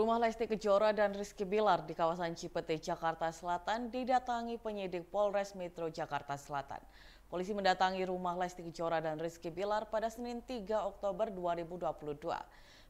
Rumah Lesti Kejora dan Rizky Bilar di kawasan Cipete, Jakarta Selatan didatangi penyidik Polres Metro Jakarta Selatan. Polisi mendatangi rumah Lesti Kejora dan Rizky Bilar pada Senin 3 Oktober 2022.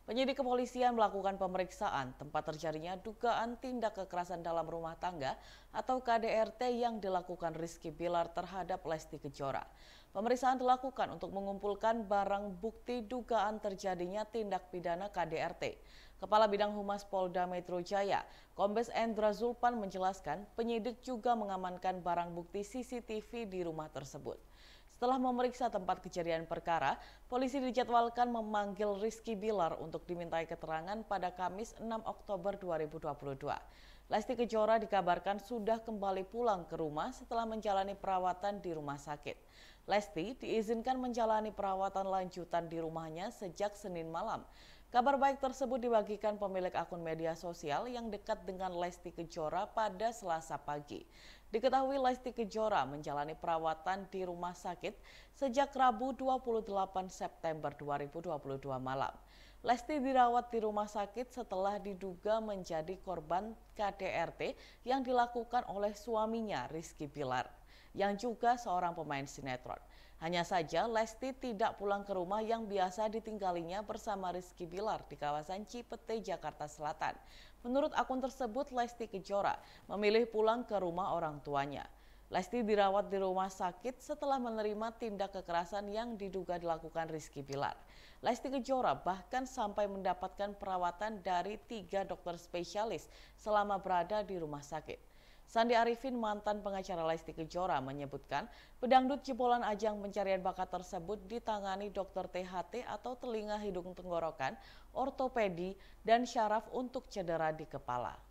Penyidik kepolisian melakukan pemeriksaan tempat terjadinya dugaan tindak kekerasan dalam rumah tangga atau KDRT yang dilakukan Rizky Bilar terhadap Lesti Kejora. Pemeriksaan dilakukan untuk mengumpulkan barang bukti dugaan terjadinya tindak pidana KDRT. Kepala Bidang Humas Polda Metro Jaya, Kombes Endra Zulpan menjelaskan penyidik juga mengamankan barang bukti CCTV di rumah tersebut. Setelah memeriksa tempat kejadian perkara, polisi dijadwalkan memanggil Rizky Bilar untuk dimintai keterangan pada Kamis 6 Oktober 2022. Lesti Kejora dikabarkan sudah kembali pulang ke rumah setelah menjalani perawatan di rumah sakit. Lesti diizinkan menjalani perawatan lanjutan di rumahnya sejak Senin malam. Kabar baik tersebut dibagikan pemilik akun media sosial yang dekat dengan Lesti Kejora pada Selasa pagi. Diketahui Lesti Kejora menjalani perawatan di rumah sakit sejak Rabu 28 September 2022 malam. Lesti dirawat di rumah sakit setelah diduga menjadi korban KDRT yang dilakukan oleh suaminya Rizky Pilar yang juga seorang pemain sinetron. Hanya saja Lesti tidak pulang ke rumah yang biasa ditinggalinya bersama Rizky Bilar di kawasan Cipete, Jakarta Selatan. Menurut akun tersebut, Lesti Kejora memilih pulang ke rumah orang tuanya. Lesti dirawat di rumah sakit setelah menerima tindak kekerasan yang diduga dilakukan Rizky Bilar. Lesti Kejora bahkan sampai mendapatkan perawatan dari tiga dokter spesialis selama berada di rumah sakit. Sandi Arifin, mantan pengacara Lesti Kejora, menyebutkan pedangdut jebolan ajang pencarian bakat tersebut ditangani dokter THT atau telinga hidung tenggorokan, ortopedi, dan syaraf untuk cedera di kepala.